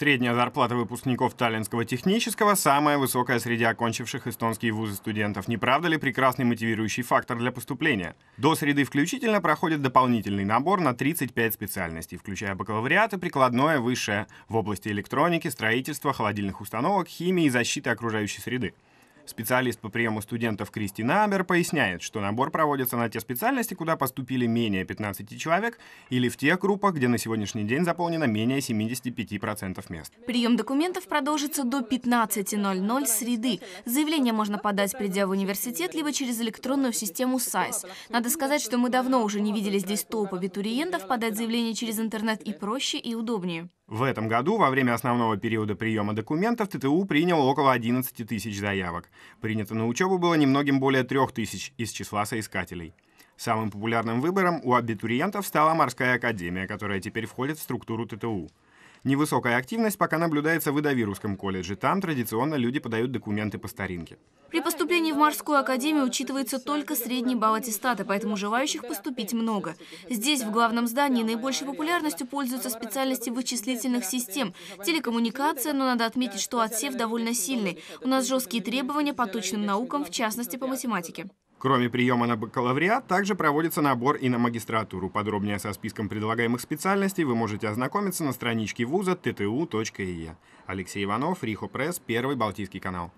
Средняя зарплата выпускников Таллинского технического самая высокая среди окончивших эстонские вузы студентов. Не правда ли прекрасный мотивирующий фактор для поступления? До среды включительно проходит дополнительный набор на 35 специальностей, включая бакалавриат и прикладное высшее в области электроники, строительства, холодильных установок, химии и защиты окружающей среды. Специалист по приему студентов Кристи Намер поясняет, что набор проводится на те специальности, куда поступили менее 15 человек, или в тех группах, где на сегодняшний день заполнено менее 75% мест. Прием документов продолжится до 15.00 среды. Заявление можно подать, придя в университет, либо через электронную систему САИС. Надо сказать, что мы давно уже не видели здесь топ абитуриентов, подать заявление через интернет и проще, и удобнее. В этом году во время основного периода приема документов ТТУ принял около 11 тысяч заявок. Принято на учебу было немногим более 3 тысяч из числа соискателей. Самым популярным выбором у абитуриентов стала морская академия, которая теперь входит в структуру ТТУ. Невысокая активность пока наблюдается в Идовирусском колледже. Там традиционно люди подают документы по старинке. При поступлении в морскую академию учитывается только средний балл аттестата, поэтому желающих поступить много. Здесь, в главном здании, наибольшей популярностью пользуются специальности вычислительных систем, телекоммуникация, но надо отметить, что отсев довольно сильный. У нас жесткие требования по точным наукам, в частности по математике. Кроме приема на бакалавриат, также проводится набор и на магистратуру. Подробнее со списком предлагаемых специальностей вы можете ознакомиться на страничке вуза ttu.ie. Алексей Иванов, Рихо Пресс, Первый Балтийский канал.